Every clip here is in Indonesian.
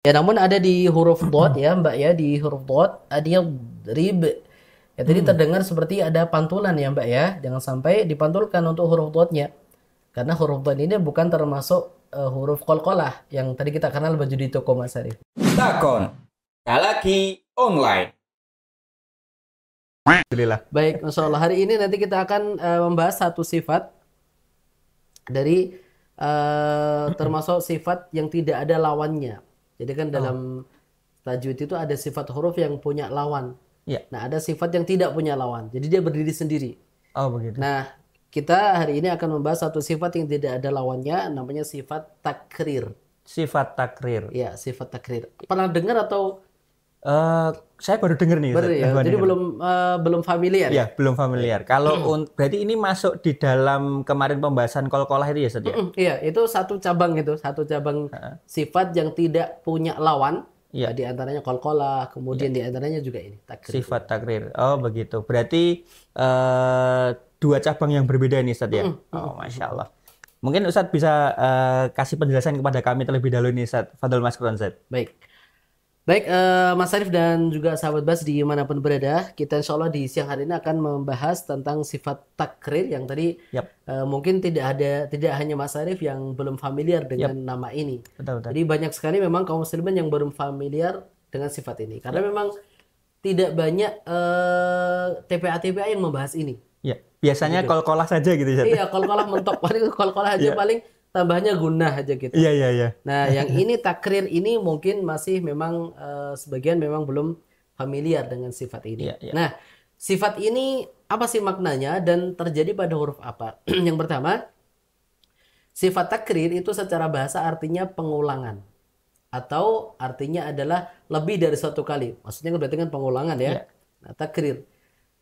Ya namun ada di huruf dot ya Mbak ya di huruf dot ada rib ya tadi hmm. terdengar seperti ada pantulan ya Mbak ya jangan sampai dipantulkan untuk huruf dotnya karena huruf dot ini bukan termasuk uh, huruf kolkolah yang tadi kita kenal baju di toko Mas Arif. Takon lagi online. Alhamdulillah. Baik, Masya Allah. Hari ini nanti kita akan uh, membahas satu sifat dari uh, termasuk sifat yang tidak ada lawannya jadi kan oh. dalam oh. tajwid itu ada sifat huruf yang punya lawan. Ya. Nah, ada sifat yang tidak punya lawan. Jadi dia berdiri sendiri. Oh, begitu. Nah, kita hari ini akan membahas satu sifat yang tidak ada lawannya namanya sifat takrir. Sifat takrir. Ya, sifat takrir. Pernah dengar atau Uh, saya baru dengar nih. Baru ya. Jadi denger. belum uh, belum familiar. Ya, iya, belum familiar. Kalau mm. berarti ini masuk di dalam kemarin pembahasan kol-kolah itu ya, Seth, ya? Mm -mm, Iya, itu satu cabang itu, satu cabang uh. sifat yang tidak punya lawan. Ya. di antaranya kol-kolah, kemudian ya. di antaranya juga ini takrir. Sifat takrir. Oh, begitu. Berarti uh, dua cabang yang berbeda ini, Ustaz ya. Mm. Oh, masya Allah. Mungkin Ustadz bisa uh, kasih penjelasan kepada kami terlebih dahulu ini, Ustadz. Fadl Mas Ustadz. Baik. Baik, uh, Mas Arif dan juga sahabat Bas di manapun berada, kita insya Allah di siang hari ini akan membahas tentang sifat takrir yang tadi yep. uh, eh, mungkin tidak ada, tidak hanya Mas Arif yang belum familiar dengan yep. nama ini. Betul, betul. Jadi banyak sekali memang kaum muslimin yang belum familiar dengan sifat ini, karena yep. memang tidak banyak eh, tpa TPA-TPA yang membahas ini. Yep. biasanya gitu. kol-kolah saja gitu. Iya, kol-kolah mentok paling kol-kolah aja yep. paling tambahnya gunah aja gitu. Iya iya iya. Nah, yang ini takrir ini mungkin masih memang uh, sebagian memang belum familiar dengan sifat ini. Ya, ya. Nah, sifat ini apa sih maknanya dan terjadi pada huruf apa? yang pertama, sifat takrir itu secara bahasa artinya pengulangan atau artinya adalah lebih dari satu kali. Maksudnya berarti kan pengulangan ya. ya. Nah, takrir.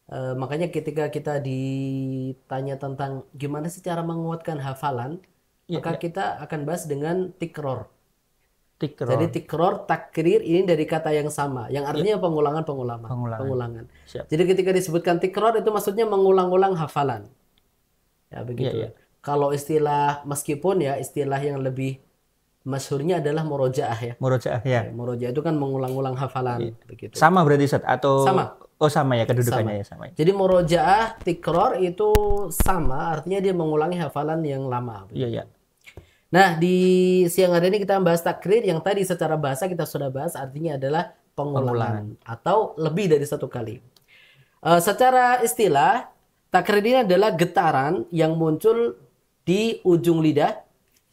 Uh, makanya ketika kita ditanya tentang gimana sih cara menguatkan hafalan, Iya, maka ya. kita akan bahas dengan tikror. Tikror. Jadi tikror takrir ini dari kata yang sama, yang iya. artinya ya. pengulangan pengulaman. Pengulangan. pengulangan. Jadi ketika disebutkan tikror itu maksudnya mengulang-ulang hafalan. Ya begitu ya. ya. Kalau istilah meskipun ya istilah yang lebih masyhurnya adalah murojaah ya. Murojaah ya. ya murojaah itu kan mengulang-ulang hafalan ya. begitu. Sama berarti Ustaz atau Sama. Oh sama ya kedudukannya sama. ya sama. Ya. Jadi murojaah tikror itu sama artinya dia mengulangi hafalan yang lama. Iya iya. Nah, di siang hari ini kita membahas takrir yang tadi secara bahasa kita sudah bahas artinya adalah pengulangan, pengulangan. atau lebih dari satu kali. Uh, secara istilah, takrir ini adalah getaran yang muncul di ujung lidah.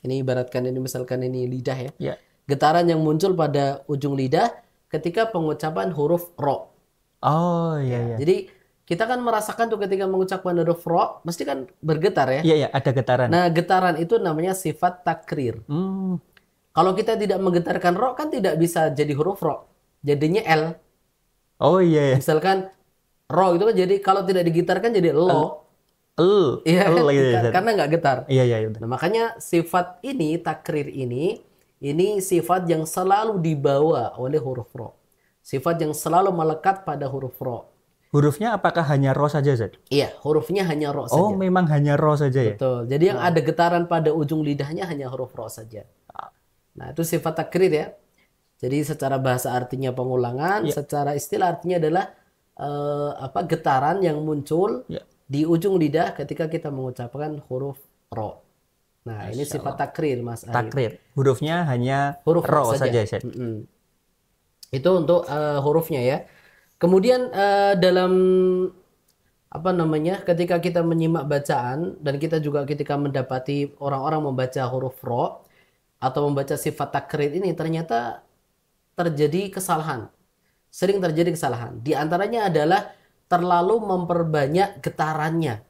Ini ibaratkan ini misalkan ini lidah ya. ya. Getaran yang muncul pada ujung lidah ketika pengucapan huruf ro. Oh iya. Ya. Iya. Jadi kita kan merasakan tuh ketika mengucapkan huruf ro, mesti kan bergetar ya? Iya, iya, ada getaran. Nah, getaran itu namanya sifat takrir. Hmm. Kalau kita tidak menggetarkan ro, kan tidak bisa jadi huruf ro. Jadinya L. Oh iya. iya. Misalkan ro itu kan jadi kalau tidak digitarkan jadi lo. L. Iya, kan? iya, karena nggak getar. Iya, iya, iya. Nah, makanya sifat ini, takrir ini, ini sifat yang selalu dibawa oleh huruf ro. Sifat yang selalu melekat pada huruf ro. Hurufnya apakah hanya ro saja, Zed? Iya, hurufnya hanya ro oh, saja. Oh, memang hanya ro saja ya? Betul. Jadi yang oh. ada getaran pada ujung lidahnya hanya huruf ro saja. Nah, itu sifat takrir ya. Jadi secara bahasa artinya pengulangan, ya. secara istilah artinya adalah uh, apa getaran yang muncul ya. di ujung lidah ketika kita mengucapkan huruf ro. Nah, Masya ini sifat Allah. takrir, Mas Arif. Takrir. Hurufnya hanya huruf ro saja, saja mm -mm. Itu untuk uh, hurufnya ya. Kemudian uh, dalam apa namanya ketika kita menyimak bacaan dan kita juga ketika mendapati orang-orang membaca huruf ro atau membaca sifat takrit ini ternyata terjadi kesalahan sering terjadi kesalahan di antaranya adalah terlalu memperbanyak getarannya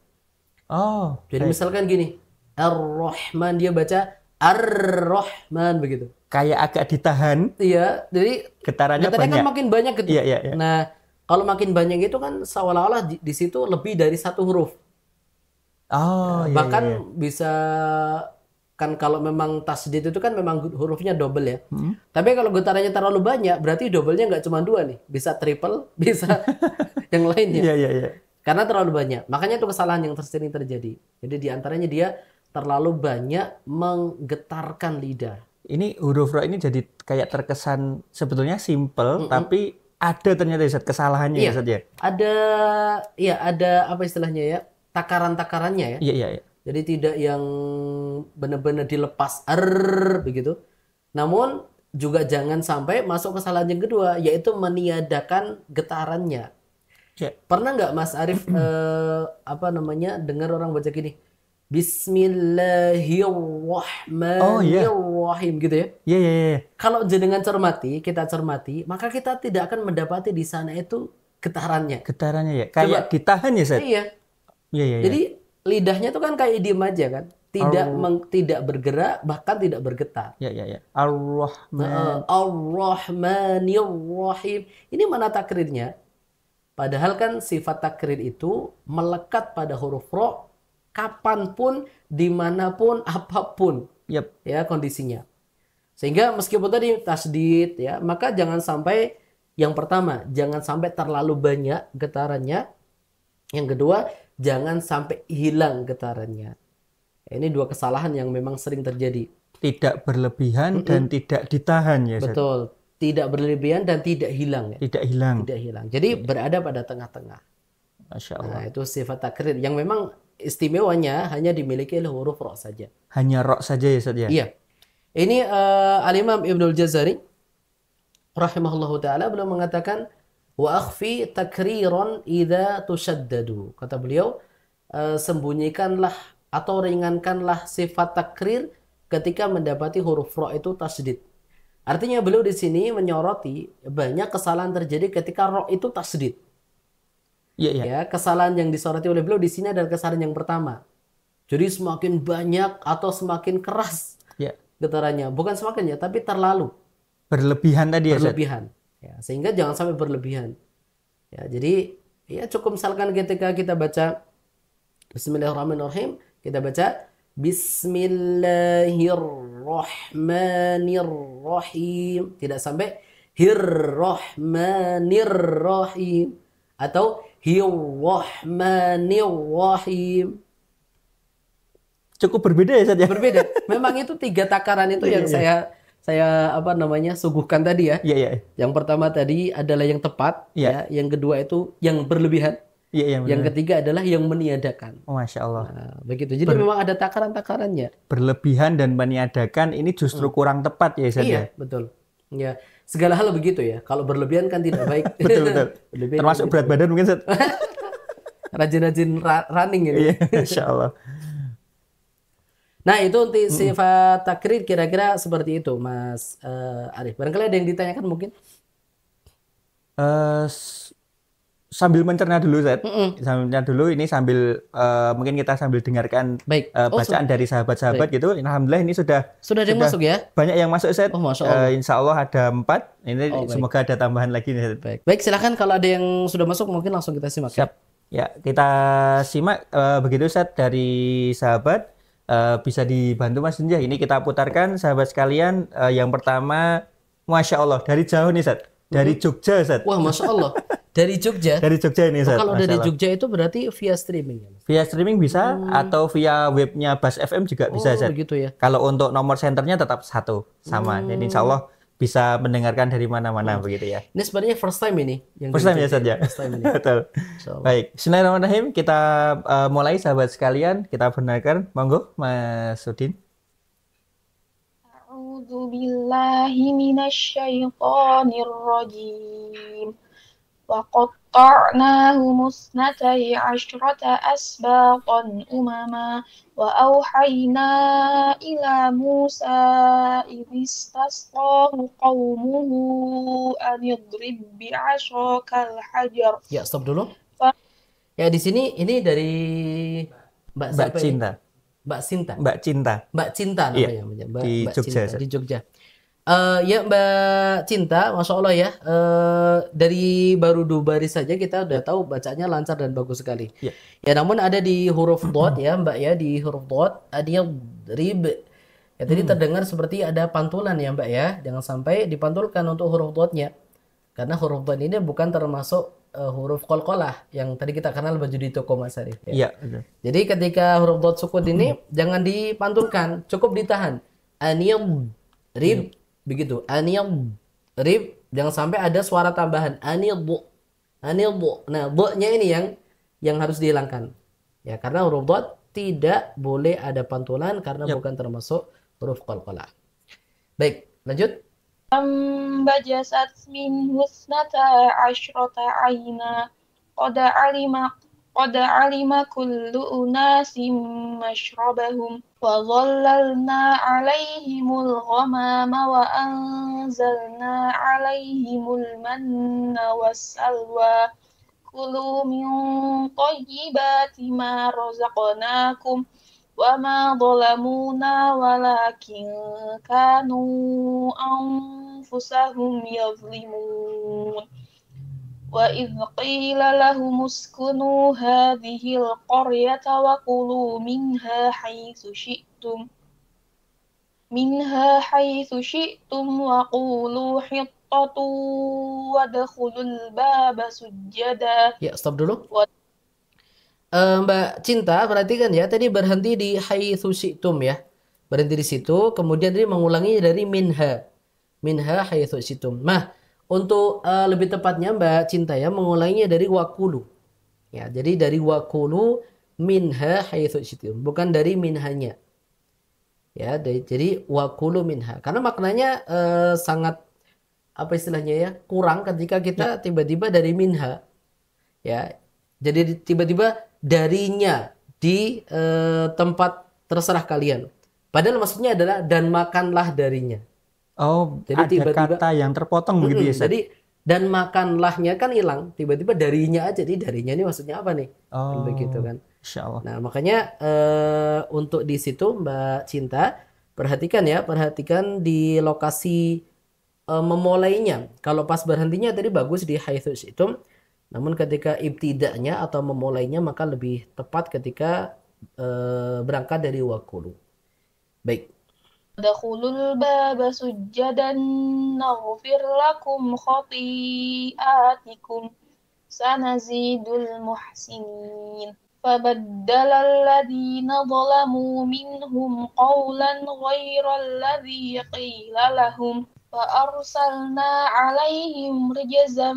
oh jadi baik. misalkan gini ar-rahman dia baca ar-rahman begitu kayak agak ditahan. Iya, jadi getarannya kan banyak. kan makin banyak gitu. Iya, iya, iya. Nah, kalau makin banyak itu kan seolah-olah di, di situ lebih dari satu huruf. Oh, nah, iya, bahkan iya, iya. bisa kan kalau memang tasdid itu kan memang hurufnya double ya. Hmm. Tapi kalau getarannya terlalu banyak, berarti doublenya nggak cuma dua nih, bisa triple, bisa yang lainnya. Iya iya iya. Karena terlalu banyak, makanya itu kesalahan yang tersering terjadi. Jadi di antaranya dia terlalu banyak menggetarkan lidah ini huruf ro ini jadi kayak terkesan sebetulnya simple mm -mm. tapi ada ternyata ya, kesalahannya ya, iya. ya ya. Ada ya ada apa istilahnya ya? Takaran-takarannya ya. Iya iya iya. Jadi tidak yang benar-benar dilepas er begitu. Namun juga jangan sampai masuk kesalahan yang kedua yaitu meniadakan getarannya. Ya. Pernah nggak Mas Arif eh, apa namanya dengar orang baca gini? Bismillahirrahmanirrahim oh, yeah. gitu ya. Iya yeah, iya Kalau jenengan cermati, kita cermati, maka kita tidak akan mendapati di sana itu getarannya. Getarannya ya. Kayak Coba, ditahan ya, Seth? Iya. iya. Iya iya. Jadi lidahnya itu kan kayak diem aja kan. Tidak Ar meng, tidak bergerak, bahkan tidak bergetar. Iya iya iya. Ar-Rahman. Ar-Rahmanirrahim. Ini mana takrirnya? Padahal kan sifat takrir itu melekat pada huruf roh kapanpun, dimanapun, apapun yep. ya kondisinya. Sehingga meskipun tadi tasdid ya, maka jangan sampai yang pertama, jangan sampai terlalu banyak getarannya. Yang kedua, jangan sampai hilang getarannya. Ini dua kesalahan yang memang sering terjadi. Tidak berlebihan mm -mm. dan tidak ditahan ya. Betul. Zat? Tidak berlebihan dan tidak hilang. Ya? Tidak hilang. Tidak hilang. Jadi berada pada tengah-tengah. Masya Nah, itu sifat takrir yang memang istimewanya hanya dimiliki oleh huruf roh saja. Hanya roh saja ya saja. Ya? Iya. Ini uh, Al-Imam Ibnu Al-Jazari rahimahullahu taala beliau mengatakan wa akhfi takriron idza tushaddadu. Kata beliau uh, sembunyikanlah atau ringankanlah sifat takrir ketika mendapati huruf roh itu tasdid. Artinya beliau di sini menyoroti banyak kesalahan terjadi ketika roh itu tasdid. Iya, iya. Ya, kesalahan yang disoroti oleh beliau di sini adalah kesalahan yang pertama. Jadi semakin banyak atau semakin keras ya. getarannya, bukan semakin ya, tapi terlalu. Berlebihan tadi ya. Berlebihan. Ya, sehingga jangan sampai berlebihan. Ya, jadi ya cukup misalkan ketika kita baca Bismillahirrahmanirrahim, kita baca Bismillahirrahmanirrahim. Tidak sampai Hirrahmanirrahim atau Bismillahirrahmanirrahim. Cukup berbeda ya saja. Ya? Berbeda. Memang itu tiga takaran itu iya, yang iya, saya iya. saya apa namanya suguhkan tadi ya. Iya iya. Yang pertama tadi adalah yang tepat. Iya. Ya. Yang kedua itu yang berlebihan. Iya, iya, yang ketiga adalah yang meniadakan. Oh, Masya Allah. Nah, begitu. Jadi Ber memang ada takaran-takarannya. Berlebihan dan meniadakan ini justru hmm. kurang tepat ya Iya, ya? betul. Ya, segala hal begitu ya. Kalau berlebihan kan tidak baik. betul betul. berlebihan Termasuk gitu. berat badan mungkin Rajin-rajin running ini gitu. Iya, insya Allah. Nah itu untuk sifat takrir kira-kira seperti itu Mas uh, Arif. Barangkali ada yang ditanyakan mungkin? Uh, sambil mencerna dulu Zed. Mm -mm. Sambil mencerna dulu ini sambil uh, mungkin kita sambil dengarkan Baik. Uh, bacaan oh, dari sahabat-sahabat gitu. Alhamdulillah ini sudah sudah ada yang masuk ya? Banyak yang masuk Zed. Oh, Uh, insya Allah ada empat. Ini oh, semoga ada tambahan lagi nih Baik. Baik, silakan kalau ada yang sudah masuk mungkin langsung kita simak. Ya. Siap. Ya, kita simak uh, begitu Zed dari sahabat uh, bisa dibantu Mas Senja. Ini kita putarkan sahabat sekalian uh, yang pertama Masya Allah dari jauh nih Zed. Dari Jogja Zed. Wah, Masya Allah. Dari Jogja. Dari Jogja ini Oh, kalau dari Jogja itu berarti via streaming ya, Via streaming bisa hmm. atau via webnya Bas FM juga bisa begitu oh, ya. Kalau untuk nomor senternya tetap satu sama. Hmm. Jadi insya Allah bisa mendengarkan dari mana-mana hmm. begitu ya. Ini sebenarnya first time ini. Yang first time ya saja. Ya? First time Betul. Baik. Bismillahirrahmanirrahim. Kita uh, mulai sahabat sekalian. Kita benarkan. Monggo Mas Sudin. وقطعناهم اثنتي عشرة أسباطا أمما وأوحينا إلى موسى إذ استسقاه قومه أن يضرب بعشاك الحجر يا ya, stop dulu ف... يا ya, di sini ini dari Mbak, Mbak ya? Cinta Mbak Cinta Mbak Cinta Mbak Cinta namanya yeah. Mbak, di Mbak Jogja Cinta, di Jogja Uh, ya Mbak Cinta, masya Allah ya. Uh, dari baru dua baris saja kita udah tahu bacanya lancar dan bagus sekali. Yeah. Ya, namun ada di huruf dot ya Mbak ya di huruf dot ada eh, yang rib. Ya tadi hmm. terdengar seperti ada pantulan ya Mbak ya. Jangan sampai dipantulkan untuk huruf dotnya. Karena huruf dot ini bukan termasuk uh, huruf kolkolah yang tadi kita kenal baju di toko Mas Arif. Iya. Ya. Yeah. Ya, Jadi ketika huruf dot sukun ini jangan dipantulkan, cukup ditahan. Aniyam rib. Hmm begitu anil rib jangan sampai ada suara tambahan anil bu anil bu nah bu nya ini yang yang harus dihilangkan ya karena huruf dot tidak boleh ada pantulan karena yep. bukan termasuk huruf kol-kola baik lanjut Ambajasat min husnata ashrota aina Qada alima قد علم كل أناس مشربهم وظللنا عليهم الغمام وأنزلنا عليهم المن والسلوى كلوا من طيبات ما رزقناكم وما ظلمونا ولكن كانوا أنفسهم يظلمون وإذ قيل لهم اسكنوا هذه القرية وكلوا منها حيث شئتم منها حيث شئتم وقولوا حطة وادخلوا الباب سجدا ya stop dulu eh, Mbak Cinta perhatikan ya tadi berhenti di haitsu syi'tum ya berhenti di situ kemudian tadi mengulangi dari minha minha haitsu syi'tum Nah, untuk uh, lebih tepatnya Mbak Cinta ya mengulainya dari wakulu. Ya, jadi dari wakulu minha haythu syitum, bukan dari minhanya. Ya, dari, jadi wakulu minha. Karena maknanya uh, sangat apa istilahnya ya, kurang ketika kita ya. tiba-tiba dari minha. Ya. Jadi tiba-tiba darinya di uh, tempat terserah kalian. Padahal maksudnya adalah dan makanlah darinya. Oh, jadi ada tiba-tiba kata yang terpotong begitu ya. Jadi dan makanlahnya kan hilang, tiba-tiba darinya aja. Jadi darinya ini maksudnya apa nih? Oh, begitu kan. Insya Nah, makanya uh, untuk di situ Mbak Cinta perhatikan ya, perhatikan di lokasi uh, eh, memulainya. Kalau pas berhentinya tadi bagus di haitsus itu. Namun ketika ibtidaknya atau memulainya maka lebih tepat ketika uh, berangkat dari wakulu. Baik. ادخلوا الباب سجدا نغفر لكم خطيئاتكم سنزيد المحسنين فبدل الذين ظلموا منهم قولا غير الذي قيل لهم فأرسلنا عليهم رجزا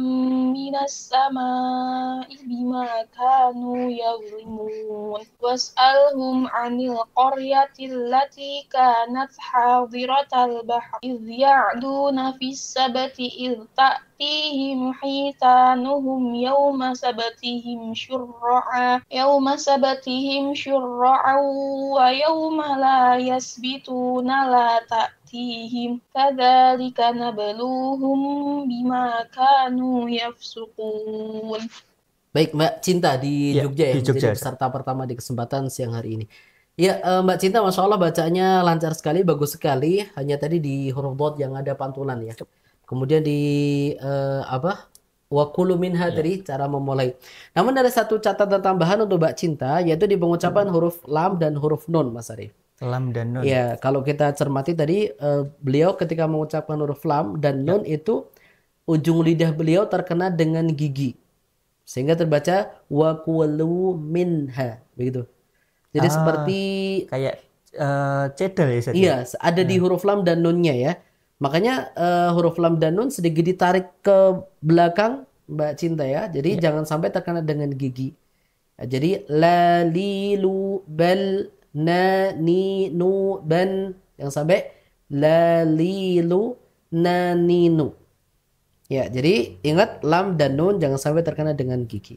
من السماء بما كانوا يظلمون واسألهم عن القرية التي كانت حاضرة البحر إذ يعدون في السبت إذ تأتيهم حيتانهم يوم سبتهم شرعا يوم سبتهم شرعا ويوم لا يسبتون لا تأتيهم يأتيهم كذلك نبلوهم بما كانوا يفسقون Baik Mbak Cinta di ya, Jogja ya, di Jogja. peserta pertama di kesempatan siang hari ini. Ya eh, Mbak Cinta, masya Allah bacanya lancar sekali, bagus sekali. Hanya tadi di huruf dot yang ada pantulan ya. Kemudian di uh, apa wakulu minha ya. tadi cara memulai. Namun ada satu catatan tambahan untuk Mbak Cinta yaitu di pengucapan hmm. huruf lam dan huruf nun Mas arief Lam dan nun. Ya, kalau kita cermati tadi uh, beliau ketika mengucapkan huruf lam dan ya. nun ya. itu ujung lidah beliau terkena dengan gigi. Sehingga terbaca wakulu minha begitu. Jadi ah, seperti kayak uh, eh, cedel ya, ya Iya, ada hmm. di nah. huruf lam dan nunnya ya. Makanya uh, huruf lam dan nun sedikit ditarik ke belakang Mbak Cinta ya. Jadi ya. jangan sampai terkena dengan gigi. Jadi lalilu bel na ni nu ban yang sampai la li lu na ni nu. Ya, jadi ingat lam dan nun jangan sampai terkena dengan gigi.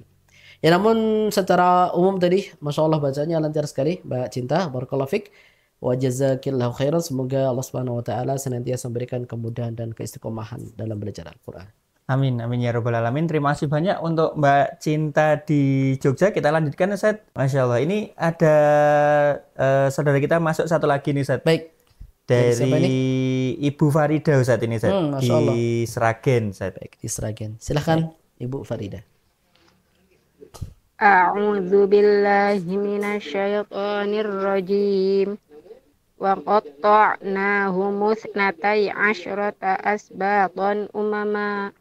Ya namun secara umum tadi Masya Allah bacanya lancar sekali Mbak Cinta Barakallahu Fik Wa jazakillahu khairan Semoga Allah Subhanahu Wa Ta'ala senantiasa memberikan kemudahan dan keistiqomahan dalam belajar Al-Quran Amin, amin ya robbal alamin. Terima kasih banyak untuk Mbak Cinta di Jogja. Kita lanjutkan, Set. Masya Allah, ini ada uh, saudara kita masuk satu lagi nih, Set. Baik. Dari Ibu Farida saat ini, Set. Hmm, di Seragen, Set. Baik, di Seragen. Silahkan, Ibu Farida. A'udzu billahi minasyaitonir rajim. Wa musnatai asyrata umama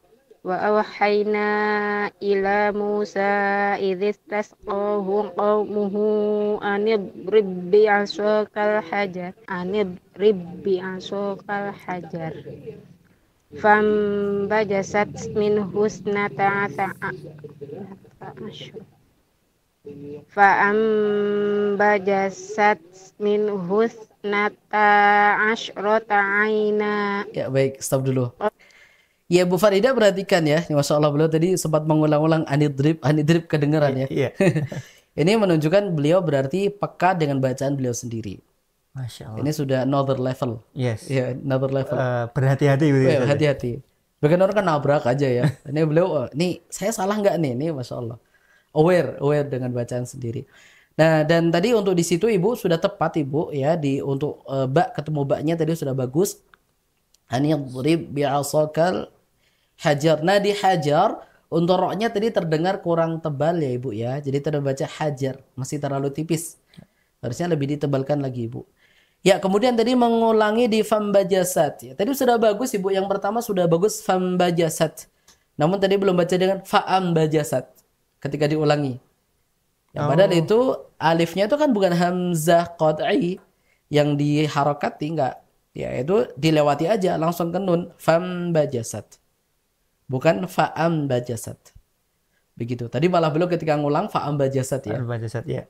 wa awahayna ila Musa idh tasqahu qawmuhu anib ribbi asokal hajar anib ribbi asokal hajar fam bajasat min husna ta'ata fa am bajasat min husna ta'ashrata'ayna ya baik stop dulu Ya Bu Farida perhatikan ya, Masya Allah beliau tadi sempat mengulang-ulang anidrip, anidrip kedengeran ya. Iya. ini menunjukkan beliau berarti peka dengan bacaan beliau sendiri. Masya Allah. Ini sudah another level. Yes. Ya, another level. Uh, berhati-hati. Gitu ya, iya, ya? berhati-hati. Bagian orang kan nabrak aja ya. Ini beliau, oh, nih saya salah nggak nih? Ini Masya Allah. Aware, aware dengan bacaan sendiri. Nah, dan tadi untuk di situ Ibu sudah tepat Ibu ya di untuk uh, bak ketemu baknya tadi sudah bagus. Anidrib bi'asakal hajar. Nah di hajar untuk roknya tadi terdengar kurang tebal ya ibu ya. Jadi terbaca hajar masih terlalu tipis. Harusnya lebih ditebalkan lagi ibu. Ya kemudian tadi mengulangi di fambajasat. Ya, tadi sudah bagus ibu yang pertama sudah bagus fambajasat. Namun tadi belum baca dengan faambajasat ketika diulangi. Yang oh. padahal itu alifnya itu kan bukan hamzah qad'i yang diharokati enggak. Ya itu dilewati aja langsung ke nun fambajasat. Bukan fa'am bajasat. Begitu. Tadi malah belum ketika ngulang fa'am bajasat ya. bajasat ya.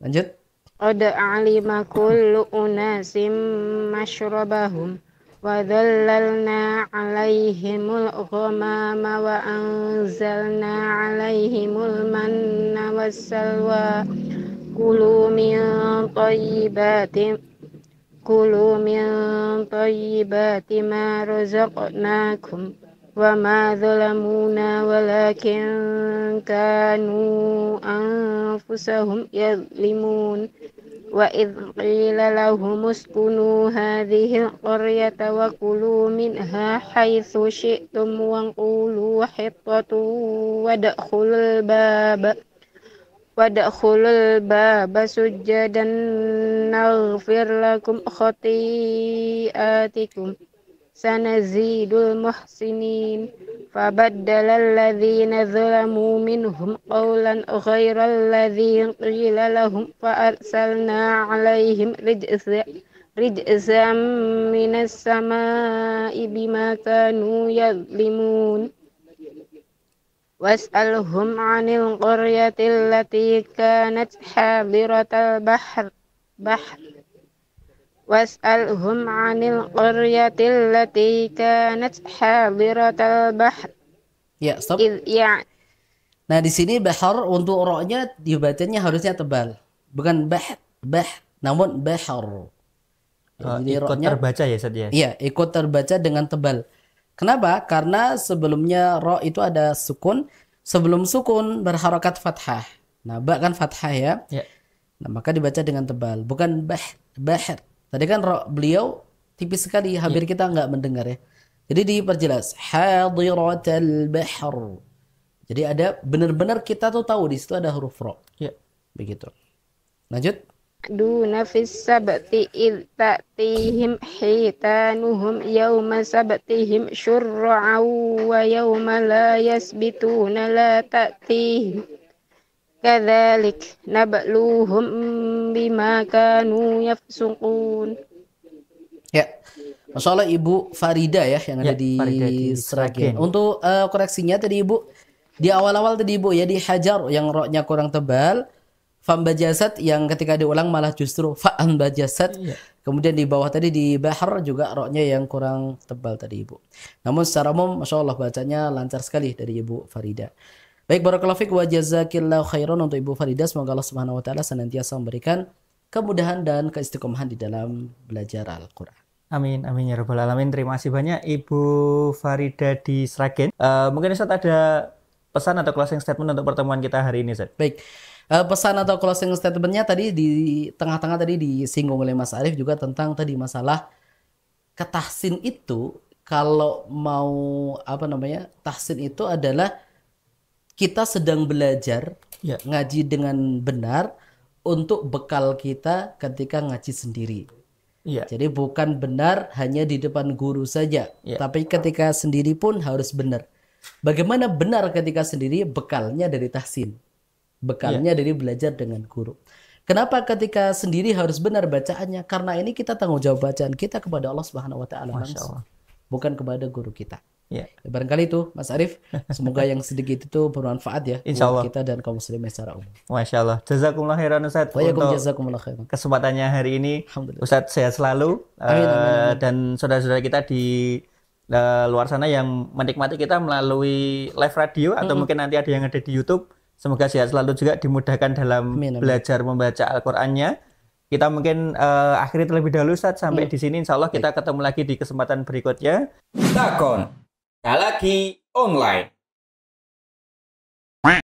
Lanjut. Qad alima kullu unasim masyrabahum wa dhallalna 'alaihimul ghamama wa anzalna 'alaihimul manna wassalwa kulu min tayyibatim kulu min thayyibati ma razaqnakum وما ظلمونا ولكن كانوا أنفسهم يظلمون وإذ قيل لهم اسكنوا هذه القرية وكلوا منها حيث شئتم وقولوا حطة وادخلوا الباب وادخلوا الباب سجدا نغفر لكم خطيئاتكم سنزيد المحسنين فبدل الذين ظلموا منهم قولا غير الذي قيل لهم فأرسلنا عليهم رجزا رجزا من السماء بما كانوا يظلمون واسألهم عن القرية التي كانت حاضرة البحر بحر واسألهم عن القرية التي كانت حاضرة البحر ya stop nah di sini bahar untuk roknya dibacanya harusnya tebal bukan bah bah namun bahar Oh, Jadi ikut rohnya, terbaca ya Sat, ya? Iya, ikut terbaca dengan tebal. Kenapa? Karena sebelumnya roh itu ada sukun. Sebelum sukun berharokat fathah. Nah, bahkan fathah ya. ya. Nah, maka dibaca dengan tebal. Bukan bah, bahar. Tadi kan beliau tipis sekali, iya. hampir kita nggak mendengar ya. Jadi diperjelas hadiratal bahr. Jadi ada benar-benar kita tuh tahu di situ ada huruf ro. Ya. Begitu. Lanjut. Duna fis sabti id ta'tihim hitanuhum yawma sabtihim syurra'u wa yawma la yasbituna la ta'tihim Kadzalik nabluhum bima kanu yafsukun. Ya. Masya Allah Ibu Farida ya yang ya, ada di, Farida di Untuk uh, koreksinya tadi Ibu di awal-awal tadi Ibu ya di Hajar yang roknya kurang tebal, Fambajasat yang ketika diulang malah justru faambajasat. Ya. Kemudian di bawah tadi di Bahar juga roknya yang kurang tebal tadi Ibu. Namun secara umum Masya Allah bacanya lancar sekali dari Ibu Farida. Baik barakallahu fiik wa jazakillahu khairan untuk Ibu Farida semoga Allah Subhanahu wa taala senantiasa memberikan kemudahan dan keistiqomahan di dalam belajar Al-Qur'an. Amin, amin ya rabbal alamin. Terima kasih banyak Ibu Farida di Sragen. Uh, mungkin Ustaz ada pesan atau closing statement untuk pertemuan kita hari ini, Ustaz. Baik. Uh, pesan atau closing statementnya tadi di tengah-tengah tadi disinggung oleh Mas Arif juga tentang tadi masalah ketahsin itu kalau mau apa namanya tahsin itu adalah kita sedang belajar ya. ngaji dengan benar untuk bekal kita ketika ngaji sendiri. Ya. Jadi bukan benar hanya di depan guru saja, ya. tapi ketika sendiri pun harus benar. Bagaimana benar ketika sendiri bekalnya dari tahsin, bekalnya ya. dari belajar dengan guru. Kenapa ketika sendiri harus benar bacaannya? Karena ini kita tanggung jawab bacaan kita kepada Allah Subhanahu wa taala Bukan kepada guru kita. Ya. Barangkali itu Mas Arif. semoga yang sedikit itu bermanfaat ya Insya Allah. kita dan kaum muslimin secara umum. Masya Allah. Jazakumullah khairan Ustaz. Untuk jazakumullah khairan. Kesempatannya hari ini. Ustaz sehat selalu. Amin, amin, eh, amin. dan saudara-saudara kita di eh, luar sana yang menikmati kita melalui live radio atau mm -hmm. mungkin nanti ada yang ada di YouTube. Semoga sehat selalu juga dimudahkan dalam amin, amin. belajar membaca Al-Qur'annya kita mungkin uh, eh, akhiri terlebih dahulu Ustaz sampai hmm. di sini insya Allah kita ketemu lagi di kesempatan berikutnya. Takon. Sekali lagi online.